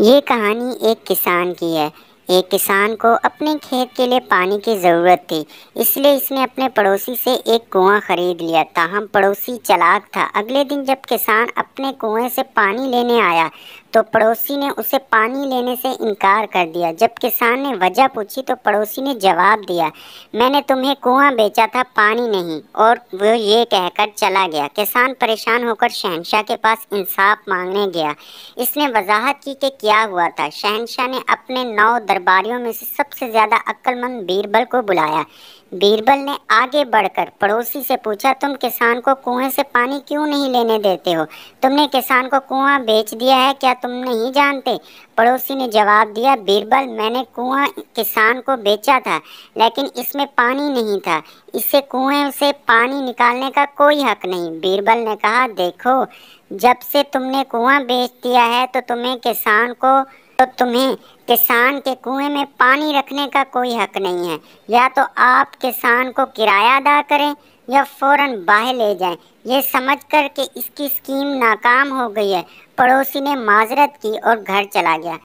ये कहानी एक किसान की है एक किसान को अपने खेत के लिए पानी की ज़रूरत थी इसलिए इसने अपने पड़ोसी से एक कुआं खरीद लिया ताहम पड़ोसी चलाक था अगले दिन जब किसान अपने कुएं से पानी लेने आया तो पड़ोसी ने उसे पानी लेने से इनकार कर दिया जब किसान ने वजह पूछी तो पड़ोसी ने जवाब दिया मैंने तुम्हें कुआं बेचा था पानी नहीं और वो ये कहकर चला गया किसान परेशान होकर शहनशाह के पास इंसाफ मांगने गया इसने वजाहत की कि क्या हुआ था शहनशाह ने अपने नौ दर दरबारियों में से सबसे ज़्यादा अक्लमंद बीरबल को बुलाया बीरबल ने आगे बढ़कर पड़ोसी से पूछा तुम किसान को कुएं से पानी क्यों नहीं लेने देते हो तुमने किसान को कुआं बेच दिया है क्या तुम नहीं जानते पड़ोसी ने जवाब दिया बीरबल मैंने कुआं किसान को बेचा था लेकिन इसमें पानी नहीं था इससे कुएं से पानी निकालने का कोई हक नहीं बीरबल ने कहा देखो जब से तुमने कुआं बेच दिया है तो तुम्हें किसान को तो तुम्हें किसान के कुएं में पानी रखने का कोई हक नहीं है या तो आप किसान को किराया अदा करें या फौरन बाहर ले जाएं। ये समझकर कि इसकी स्कीम नाकाम हो गई है पड़ोसी ने माजरत की और घर चला गया